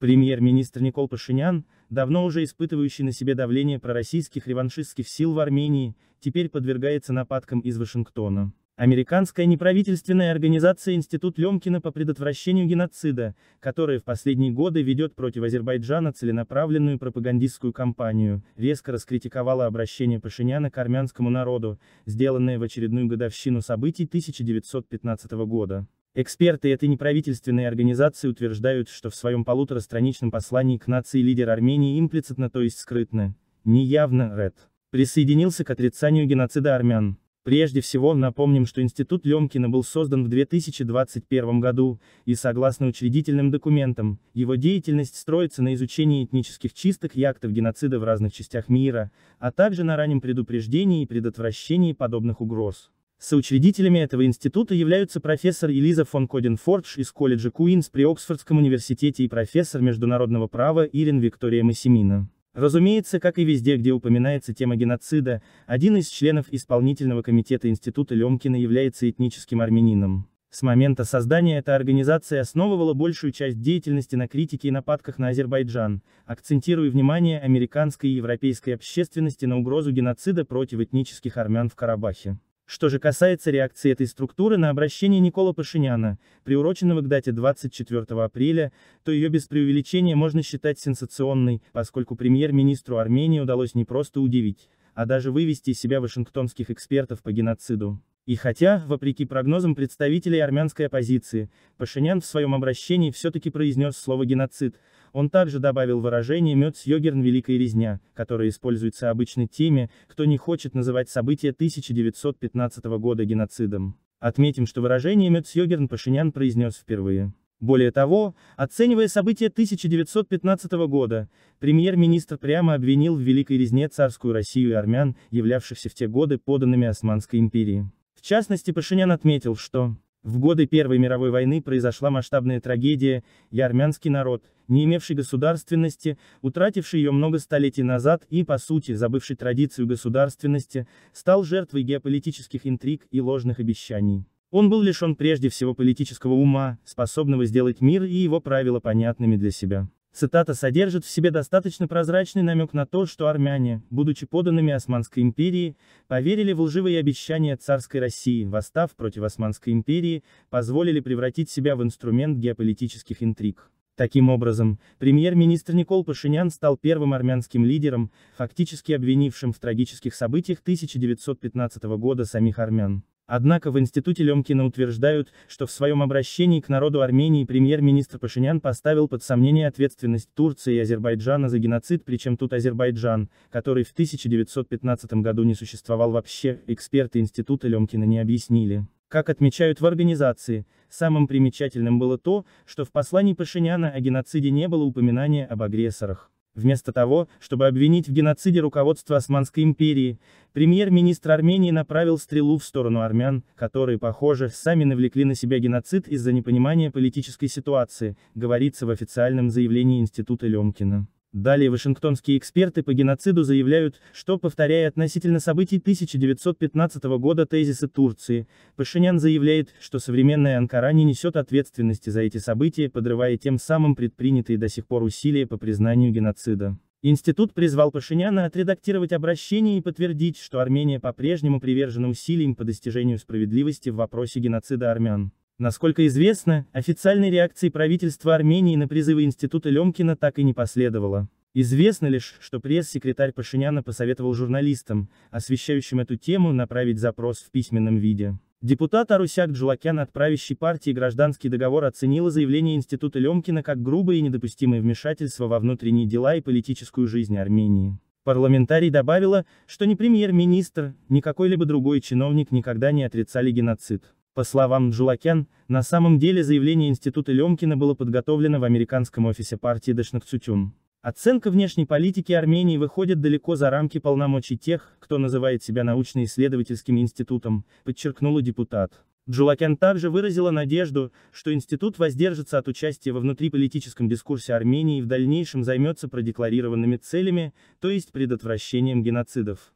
Премьер-министр Никол Пашинян, давно уже испытывающий на себе давление пророссийских реваншистских сил в Армении, теперь подвергается нападкам из Вашингтона. Американская неправительственная организация Институт Лемкина по предотвращению геноцида, которая в последние годы ведет против Азербайджана целенаправленную пропагандистскую кампанию, резко раскритиковала обращение Пашиняна к армянскому народу, сделанное в очередную годовщину событий 1915 года. Эксперты этой неправительственной организации утверждают, что в своем полуторастраничном послании к нации лидер Армении имплицитно, то есть скрытно, неявно, РЭД, присоединился к отрицанию геноцида армян. Прежде всего, напомним, что Институт Лемкина был создан в 2021 году, и согласно учредительным документам, его деятельность строится на изучении этнических чисток и актов геноцида в разных частях мира, а также на раннем предупреждении и предотвращении подобных угроз. Соучредителями этого института являются профессор Элиза фон Коденфордж из колледжа Куинс при Оксфордском университете и профессор международного права Ирин Виктория Массимина. Разумеется, как и везде, где упоминается тема геноцида, один из членов исполнительного комитета института Лемкина является этническим армянином. С момента создания эта организация основывала большую часть деятельности на критике и нападках на Азербайджан, акцентируя внимание американской и европейской общественности на угрозу геноцида против этнических армян в Карабахе. Что же касается реакции этой структуры на обращение Никола Пашиняна, приуроченного к дате 24 апреля, то ее без преувеличения можно считать сенсационной, поскольку премьер-министру Армении удалось не просто удивить, а даже вывести из себя вашингтонских экспертов по геноциду. И хотя, вопреки прогнозам представителей армянской оппозиции, Пашинян в своем обращении все-таки произнес слово «геноцид», он также добавил выражение «мед с йогерн Великая резня», которое используется обычной теми, кто не хочет называть события 1915 года геноцидом. Отметим, что выражение «мед с йогерн» Пашинян произнес впервые. Более того, оценивая события 1915 года, премьер-министр прямо обвинил в Великой резне царскую Россию и армян, являвшихся в те годы поданными Османской империи. В частности, Пашинян отметил, что в годы Первой мировой войны произошла масштабная трагедия, и армянский народ, не имевший государственности, утративший ее много столетий назад и, по сути, забывший традицию государственности, стал жертвой геополитических интриг и ложных обещаний. Он был лишен прежде всего политического ума, способного сделать мир и его правила понятными для себя. Цитата содержит в себе достаточно прозрачный намек на то, что армяне, будучи поданными Османской империи, поверили в лживые обещания царской России, восстав против Османской империи, позволили превратить себя в инструмент геополитических интриг. Таким образом, премьер-министр Никол Пашинян стал первым армянским лидером, фактически обвинившим в трагических событиях 1915 года самих армян. Однако в институте Лемкина утверждают, что в своем обращении к народу Армении премьер-министр Пашинян поставил под сомнение ответственность Турции и Азербайджана за геноцид, причем тут Азербайджан, который в 1915 году не существовал вообще, эксперты института Лемкина не объяснили. Как отмечают в организации, самым примечательным было то, что в послании Пашиняна о геноциде не было упоминания об агрессорах. Вместо того, чтобы обвинить в геноциде руководство Османской империи, премьер-министр Армении направил стрелу в сторону армян, которые, похоже, сами навлекли на себя геноцид из-за непонимания политической ситуации, говорится в официальном заявлении Института Лемкина. Далее вашингтонские эксперты по геноциду заявляют, что, повторяя относительно событий 1915 года тезисы Турции, Пашинян заявляет, что современная Анкара не несет ответственности за эти события, подрывая тем самым предпринятые до сих пор усилия по признанию геноцида. Институт призвал Пашиняна отредактировать обращение и подтвердить, что Армения по-прежнему привержена усилиям по достижению справедливости в вопросе геноцида армян. Насколько известно, официальной реакции правительства Армении на призывы Института Лемкина так и не последовало. Известно лишь, что пресс-секретарь Пашиняна посоветовал журналистам, освещающим эту тему, направить запрос в письменном виде. Депутат Арусяк Джулакян от правящей партии «Гражданский договор» оценила заявление Института Лемкина как грубое и недопустимое вмешательство во внутренние дела и политическую жизнь Армении. Парламентарий добавила, что ни премьер-министр, ни какой-либо другой чиновник никогда не отрицали геноцид. По словам Джулакян, на самом деле заявление Института Лемкина было подготовлено в американском офисе партии Дашнакцутюн. Оценка внешней политики Армении выходит далеко за рамки полномочий тех, кто называет себя научно-исследовательским институтом, подчеркнула депутат. Джулакян также выразила надежду, что институт воздержится от участия во внутриполитическом дискурсе Армении и в дальнейшем займется продекларированными целями, то есть предотвращением геноцидов.